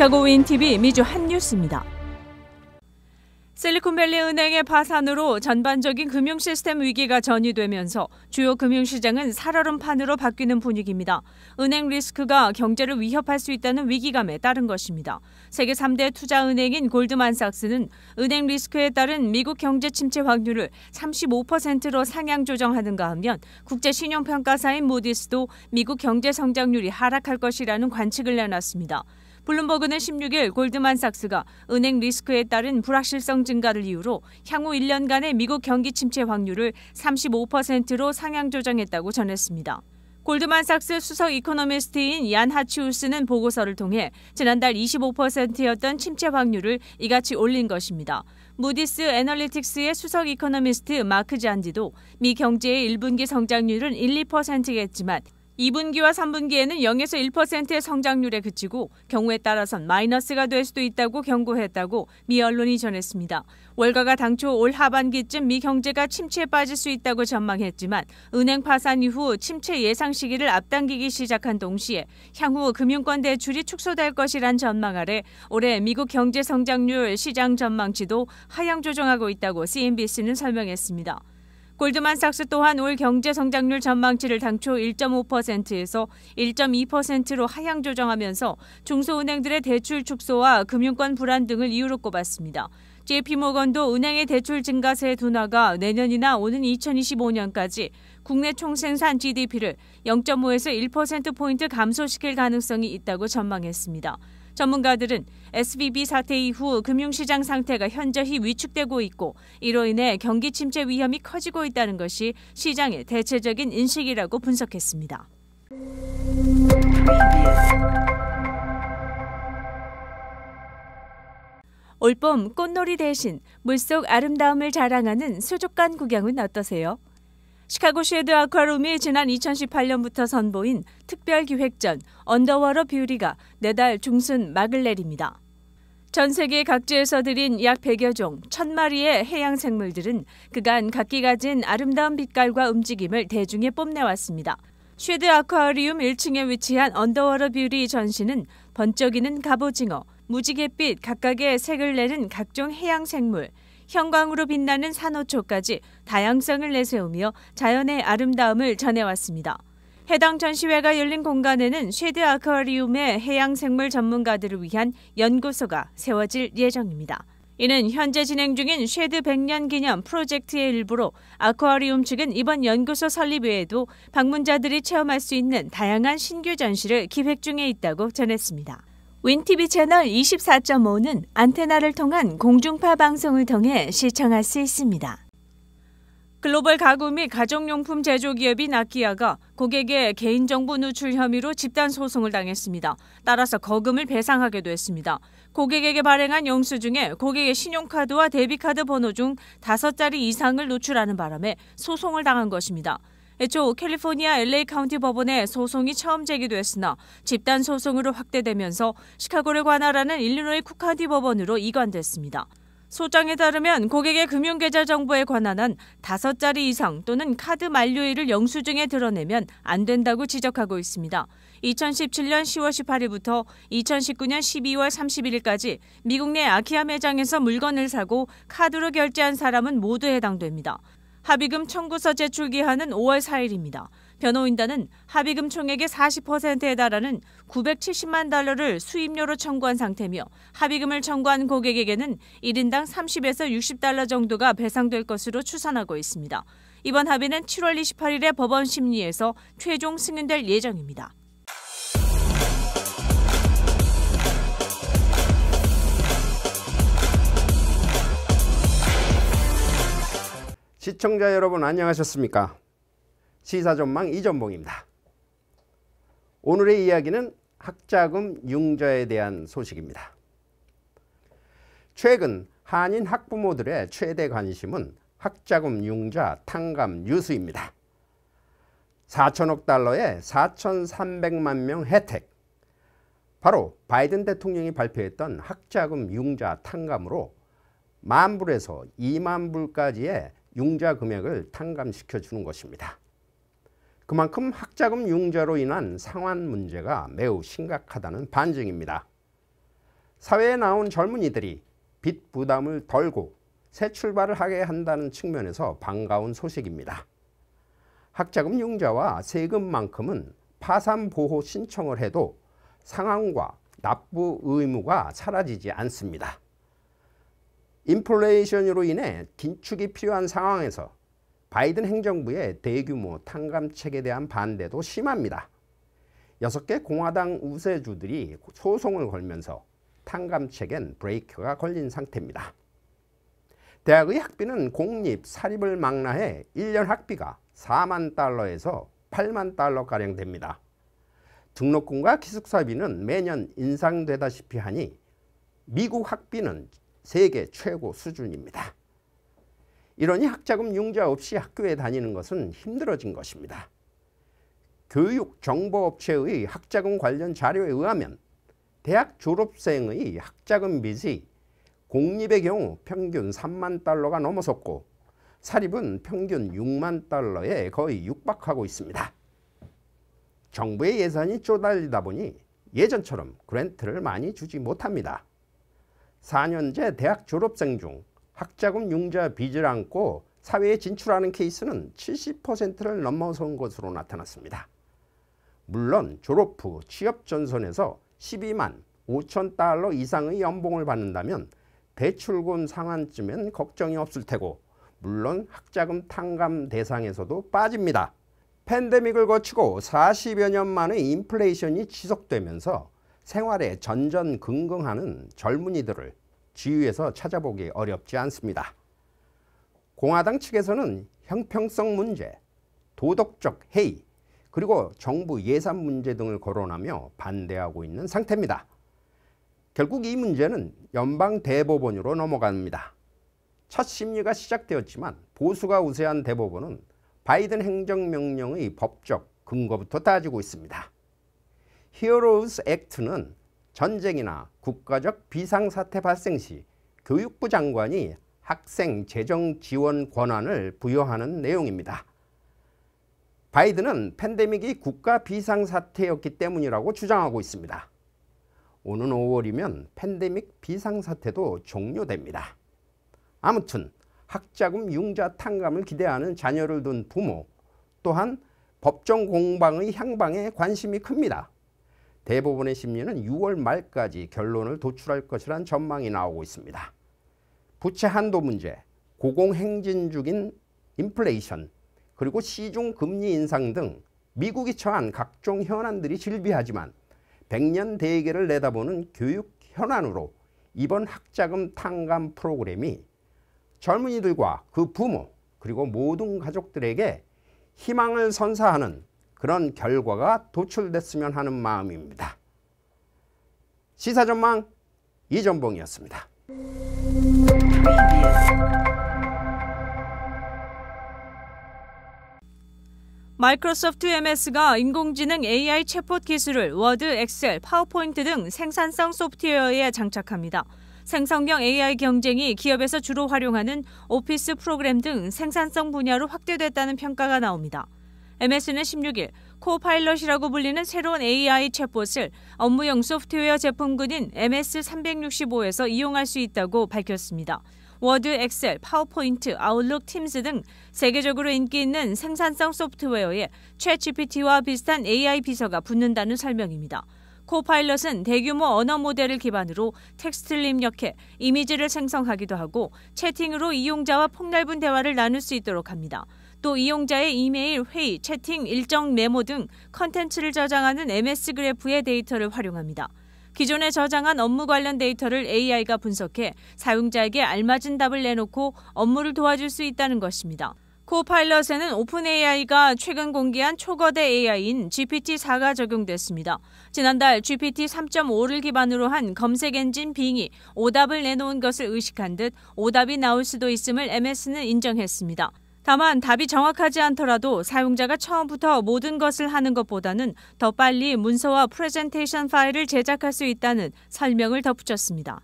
시카고 윈TV 미주 한뉴스입니다. 실리콘밸리 은행의 파산으로 전반적인 금융 시스템 위기가 전이되면서 주요 금융시장은 살얼음판으로 바뀌는 분위기입니다. 은행 리스크가 경제를 위협할 수 있다는 위기감에 따른 것입니다. 세계 3대 투자 은행인 골드만삭스는 은행 리스크에 따른 미국 경제 침체 확률을 35%로 상향 조정하는가 하면 국제 신용평가사인 모디스도 미국 경제 성장률이 하락할 것이라는 관측을 내놨습니다. 블룸버그는 16일 골드만삭스가 은행 리스크에 따른 불확실성 증가를 이유로 향후 1년간의 미국 경기 침체 확률을 35%로 상향 조정했다고 전했습니다. 골드만삭스 수석 이코노미스트인 얀 하치우스는 보고서를 통해 지난달 25%였던 침체 확률을 이같이 올린 것입니다. 무디스 애널리틱스의 수석 이코노미스트 마크 잔디도 미 경제의 1분기 성장률은 1, 2%겠지만 2분기와 3분기에는 0에서 1%의 성장률에 그치고 경우에 따라선 마이너스가 될 수도 있다고 경고했다고 미 언론이 전했습니다. 월가가 당초 올 하반기쯤 미 경제가 침체에 빠질 수 있다고 전망했지만 은행 파산 이후 침체 예상 시기를 앞당기기 시작한 동시에 향후 금융권 대출이 축소될 것이란 전망 아래 올해 미국 경제 성장률 시장 전망치도 하향 조정하고 있다고 CNBC는 설명했습니다. 골드만삭스 또한 올 경제 성장률 전망치를 당초 1.5%에서 1.2%로 하향 조정하면서 중소은행들의 대출 축소와 금융권 불안 등을 이유로 꼽았습니다. JP모건도 은행의 대출 증가세 둔화가 내년이나 오는 2025년까지 국내 총생산 GDP를 0.5에서 1%포인트 감소시킬 가능성이 있다고 전망했습니다. 전문가들은 SVB 사태 이후 금융시장 상태가 현저히 위축되고 있고 이로 인해 경기 침체 위험이 커지고 있다는 것이 시장의 대체적인 인식이라고 분석했습니다. 올봄 꽃놀이 대신 물속 아름다움을 자랑하는 수족관 구경은 어떠세요? 시카고 쉐드 아쿠아룸이 지난 2018년부터 선보인 특별기획전 언더워러 뷰리가 내달 중순 막을 내립니다. 전 세계 각지에서 들인 약 100여 종, 1000마리의 해양 생물들은 그간 각기 가진 아름다운 빛깔과 움직임을 대중에 뽐내왔습니다. 쉐드 아쿠아리움 1층에 위치한 언더워러 뷰리 전시는 번쩍이는 갑오징어, 무지갯빛 각각의 색을 내는 각종 해양 생물, 형광으로 빛나는 산호초까지 다양성을 내세우며 자연의 아름다움을 전해왔습니다. 해당 전시회가 열린 공간에는 쉐드 아쿠아리움의 해양 생물 전문가들을 위한 연구소가 세워질 예정입니다. 이는 현재 진행 중인 쉐드 100년 기념 프로젝트의 일부로 아쿠아리움 측은 이번 연구소 설립 외에도 방문자들이 체험할 수 있는 다양한 신규 전시를 기획 중에 있다고 전했습니다. 윈티비 채널 24.5는 안테나를 통한 공중파 방송을 통해 시청할 수 있습니다. 글로벌 가구 및 가정용품 제조기업인 아키아가 고객의 개인정보 누출 혐의로 집단 소송을 당했습니다. 따라서 거금을 배상하기도 했습니다. 고객에게 발행한 영수중에 고객의 신용카드와 데비카드 번호 중 5자리 이상을 노출하는 바람에 소송을 당한 것입니다. 애초 캘리포니아 LA 카운티 법원에 소송이 처음 제기됐으나 집단 소송으로 확대되면서 시카고를 관할하는 일리노이 쿠카운티 법원으로 이관됐습니다. 소장에 따르면 고객의 금융계좌 정보에 관한한 다섯 자리 이상 또는 카드 만료일을 영수증에 드러내면 안 된다고 지적하고 있습니다. 2017년 10월 18일부터 2019년 12월 31일까지 미국 내 아키아 매장에서 물건을 사고 카드로 결제한 사람은 모두 해당됩니다. 합의금 청구서 제출 기한은 5월 4일입니다. 변호인단은 합의금 총액의 40%에 달하는 970만 달러를 수임료로 청구한 상태며 합의금을 청구한 고객에게는 1인당 30에서 60달러 정도가 배상될 것으로 추산하고 있습니다. 이번 합의는 7월 28일에 법원 심리에서 최종 승인될 예정입니다. 시청자 여러분 안녕하셨습니까? 시사전망 이전봉입니다. 오늘의 이야기는 학자금 융자에 대한 소식입니다. 최근 한인 학부모들의 최대 관심은 학자금 융자 탕감 뉴스입니다. 4천억 달러의 4,300만 명 혜택. 바로 바이든 대통령이 발표했던 학자금 융자 탕감으로 만불에서 2만불까지의 융자 금액을 탕감시켜 주는 것입니다. 그만큼 학자금 융자로 인한 상환 문제가 매우 심각하다는 반증입니다. 사회에 나온 젊은이들이 빚 부담을 덜고 새 출발을 하게 한다는 측면에서 반가운 소식입니다. 학자금 융자와 세금만큼은 파산보호 신청을 해도 상황과 납부 의무가 사라지지 않습니다. 인플레이션으로 인해 긴축이 필요한 상황에서 바이든 행정부의 대규모 탕감책에 대한 반대도 심합니다. 6개 공화당 우세주들이 소송을 걸면서 탕감책엔 브레이크가 걸린 상태입니다. 대학의 학비는 공립, 사립을 망라해 1년 학비가 4만 달러에서 8만 달러가량 됩니다. 등록금과 기숙사비는 매년 인상되다시피 하니 미국 학비는 세계 최고 수준입니다. 이러니 학자금 융자 없이 학교에 다니는 것은 힘들어진 것입니다. 교육정보업체의 학자금 관련 자료에 의하면 대학 졸업생의 학자금 빚이 공립의 경우 평균 3만 달러가 넘어섰고 사립은 평균 6만 달러에 거의 육박하고 있습니다. 정부의 예산이 쪼달리다 보니 예전처럼 그랜트를 많이 주지 못합니다. 4년제 대학 졸업생 중 학자금 융자 빚을 안고 사회에 진출하는 케이스는 70%를 넘어선 것으로 나타났습니다. 물론 졸업 후 취업 전선에서 12만 5천 달러 이상의 연봉을 받는다면 대출금 상한쯤엔 걱정이 없을 테고 물론 학자금 탕감 대상에서도 빠집니다. 팬데믹을 거치고 40여 년 만에 인플레이션이 지속되면서 생활에 전전긍긍하는 젊은이들을 지휘에서 찾아보기 어렵지 않습니다. 공화당 측에서는 형평성 문제, 도덕적 해이, 그리고 정부 예산 문제 등을 거론하며 반대하고 있는 상태입니다. 결국 이 문제는 연방 대법원으로 넘어갑니다. 첫 심리가 시작되었지만 보수가 우세한 대법원은 바이든 행정명령의 법적 근거부터 따지고 있습니다. 히어로즈 액트는 전쟁이나 국가적 비상사태 발생 시 교육부 장관이 학생 재정 지원 권한을 부여하는 내용입니다. 바이든은 팬데믹이 국가 비상사태였기 때문이라고 주장하고 있습니다. 오는 5월이면 팬데믹 비상사태도 종료됩니다. 아무튼 학자금 융자 탕감을 기대하는 자녀를 둔 부모 또한 법정 공방의 향방에 관심이 큽니다. 대부분의 심리는 6월 말까지 결론을 도출할 것이란 전망이 나오고 있습니다. 부채 한도 문제, 고공행진 중인 인플레이션, 그리고 시중 금리 인상 등 미국이 처한 각종 현안들이 질비하지만 100년 대계를 내다보는 교육 현안으로 이번 학자금 탕감 프로그램이 젊은이들과 그 부모 그리고 모든 가족들에게 희망을 선사하는 그런 결과가 도출됐으면 하는 마음입니다. 시사전망 이전봉이었습니다. 마이크로소프트 MS가 인공지능 AI 챗봇 기술을 워드, 엑셀, 파워포인트 등 생산성 소프트웨어에 장착합니다. 생성형 AI 경쟁이 기업에서 주로 활용하는 오피스 프로그램 등 생산성 분야로 확대됐다는 평가가 나옵니다. MS는 16일 코파일럿이라고 불리는 새로운 AI 챗봇을 업무용 소프트웨어 제품군인 MS365에서 이용할 수 있다고 밝혔습니다. 워드, 엑셀, 파워포인트, 아웃룩, 팀스 등 세계적으로 인기 있는 생산성 소프트웨어에 챗GPT와 비슷한 AI 비서가 붙는다는 설명입니다. 코파일럿은 대규모 언어 모델을 기반으로 텍스트를 입력해 이미지를 생성하기도 하고 채팅으로 이용자와 폭넓은 대화를 나눌 수 있도록 합니다. 또 이용자의 이메일, 회의, 채팅, 일정 메모 등 컨텐츠를 저장하는 MS 그래프의 데이터를 활용합니다. 기존에 저장한 업무 관련 데이터를 AI가 분석해 사용자에게 알맞은 답을 내놓고 업무를 도와줄 수 있다는 것입니다. 코파일럿에는 오픈AI가 최근 공개한 초거대 AI인 GPT-4가 적용됐습니다. 지난달 GPT-3.5를 기반으로 한 검색 엔진 빙이 오답을 내놓은 것을 의식한 듯 오답이 나올 수도 있음을 MS는 인정했습니다. 다만 답이 정확하지 않더라도 사용자가 처음부터 모든 것을 하는 것보다는 더 빨리 문서와 프레젠테이션 파일을 제작할 수 있다는 설명을 덧붙였습니다.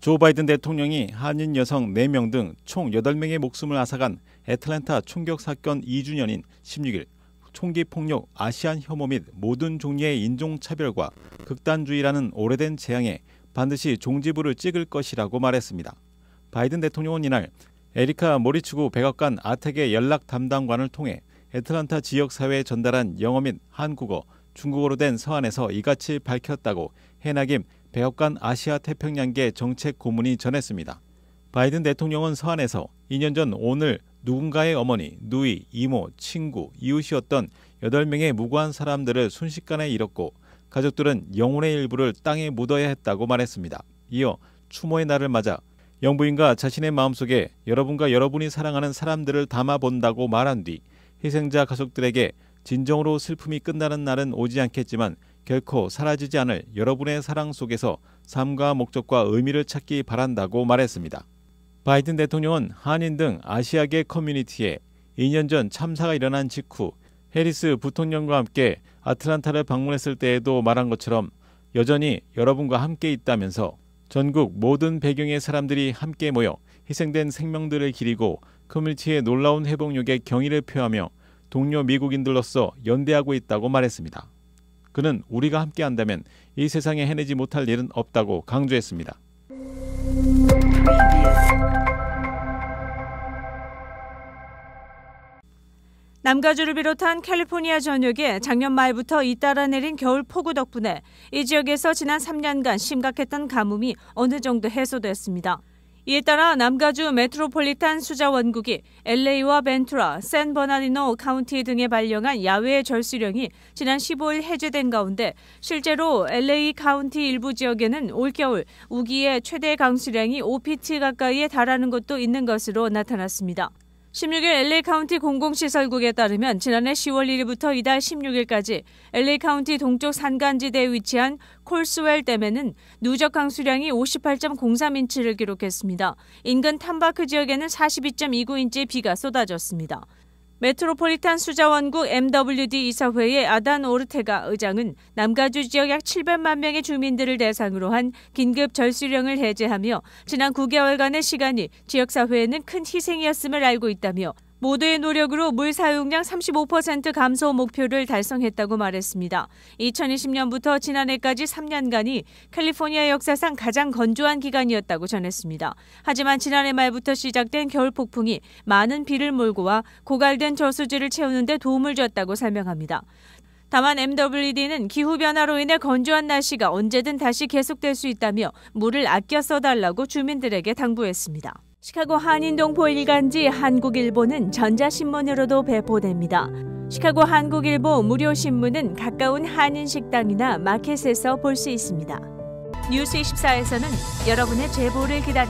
조 바이든 대통령이 한인 여성 4명 등 총 8명의 목숨을 앗아간 애틀랜타 총격 사건 2주년인 16일 총기 폭력 아시안 혐오 및 모든 종류의 인종차별과 극단주의라는 오래된 재앙에 반드시 종지부를 찍을 것이라고 말했습니다. 바이든 대통령은 이날 에리카 모리츠구 백악관 아텍의 연락 담당관을 통해 애틀란타 지역 사회에 전달한 영어 및 한국어, 중국어로 된 서한에서 이같이 밝혔다고 해나김 백악관 아시아 태평양계 정책 고문이 전했습니다. 바이든 대통령은 서한에서 2년 전 오늘 누군가의 어머니, 누이, 이모, 친구, 이웃이었던 8명의 무고한 사람들을 순식간에 잃었고 가족들은 영혼의 일부를 땅에 묻어야 했다고 말했습니다. 이어 추모의 날을 맞아 영부인과 자신의 마음속에 여러분과 여러분이 사랑하는 사람들을 담아본다고 말한 뒤 희생자 가족들에게 진정으로 슬픔이 끝나는 날은 오지 않겠지만 결코 사라지지 않을 여러분의 사랑 속에서 삶과 목적과 의미를 찾기 바란다고 말했습니다. 바이든 대통령은 한인 등 아시아계 커뮤니티에 2년 전 참사가 일어난 직후 해리스 부통령과 함께 아틀란타를 방문했을 때에도 말한 것처럼 여전히 여러분과 함께 있다면서 전국 모든 배경의 사람들이 함께 모여 희생된 생명들을 기리고 커뮤니티의 놀라운 회복력에 경의를 표하며 동료 미국인들로서 연대하고 있다고 말했습니다. 그는 우리가 함께 한다면 이 세상에 해내지 못할 일은 없다고 강조했습니다. 남가주를 비롯한 캘리포니아 전역에 작년 말부터 잇따라 내린 겨울 폭우 덕분에 이 지역에서 지난 3년간 심각했던 가뭄이 어느 정도 해소됐습니다. 이에 따라 남가주 메트로폴리탄 수자원국이 LA와 벤투라, 샌버나디노 카운티 등에 발령한 야외 절수령이 지난 15일 해제된 가운데 실제로 LA 카운티 일부 지역에는 올겨울 우기의 최대 강수량이 5피트 가까이에 달하는 곳도 있는 것으로 나타났습니다. 16일 LA 카운티 공공시설국에 따르면 지난해 10월 1일부터 이달 16일까지 LA 카운티 동쪽 산간지대에 위치한 콜스웰 댐에는 누적 강수량이 58.03인치를 기록했습니다. 인근 탐바크 지역에는 42.29인치의 비가 쏟아졌습니다. 메트로폴리탄 수자원국 MWD 이사회의 아단 오르테가 의장은 남가주 지역 약 700만 명의 주민들을 대상으로 한 긴급 절수령을 해제하며 지난 9개월간의 시간이 지역사회에는 큰 희생이었음을 알고 있다며 모두의 노력으로 물 사용량 35% 감소 목표를 달성했다고 말했습니다. 2020년부터 지난해까지 3년간이 캘리포니아 역사상 가장 건조한 기간이었다고 전했습니다. 하지만 지난해 말부터 시작된 겨울 폭풍이 많은 비를 몰고 와 고갈된 저수지를 채우는 데 도움을 줬다고 설명합니다. 다만 MWD는 기후변화로 인해 건조한 날씨가 언제든 다시 계속될 수 있다며 물을 아껴 써달라고 주민들에게 당부했습니다. 시카고 한인동포 일간지 한국일보는 전자신문으로도 배포됩니다. 시카고 한국일보 무료신문은 가까운 한인식당이나 마켓에서 볼 수 있습니다. 뉴스24에서는 여러분의 제보를 기다립니다.